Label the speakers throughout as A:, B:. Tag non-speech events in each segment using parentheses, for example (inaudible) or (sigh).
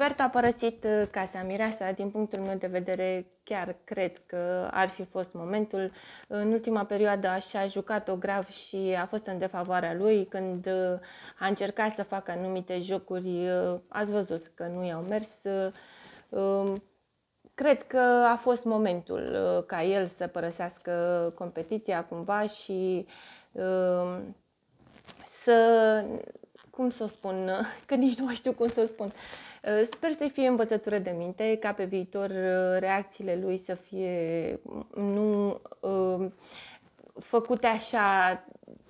A: Roberto a părăsit uh, casa Mireasa, din punctul meu de vedere chiar cred că ar fi fost momentul. În ultima perioadă și-a jucat-o grav și a fost în defavoarea lui când uh, a încercat să facă anumite jocuri. Uh, ați văzut că nu i-au mers. Um, cred că a fost momentul ca el să părăsească competiția cumva și um, să cum să o spun, (laughs) că nici nu mai știu cum să o spun. Uh, sper să fie învățătură de minte, ca pe viitor uh, reacțiile lui să fie mm, nu uh, făcute așa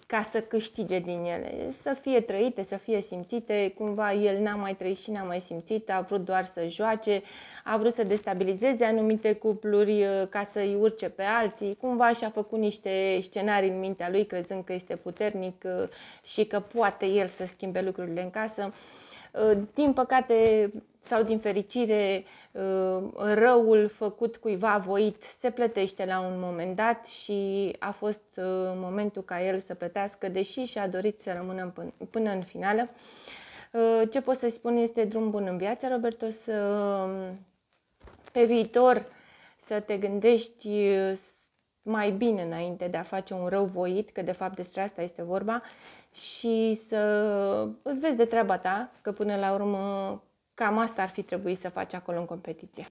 A: ca să câștige din ele, să fie trăite, să fie simțite, cumva el n-a mai trăit și n-a mai simțit, a vrut doar să joace, a vrut să destabilizeze anumite cupluri uh, ca să-i urce pe alții, cumva și-a făcut niște scenarii în mintea lui, crezând că este puternic uh, și că poate el să schimbe lucrurile în casă. Uh, din păcate sau din fericire, uh, răul făcut cuiva voit se plătește la un moment dat și a fost uh, momentul ca el să plătească, deși și-a dorit să rămână până în finală. Ce pot să-i spun este drum bun în viață, Roberto, să pe viitor să te gândești mai bine înainte de a face un rău voit, că de fapt despre asta este vorba, și să îți vezi de treaba ta, că până la urmă cam asta ar fi trebuit să faci acolo în competiție.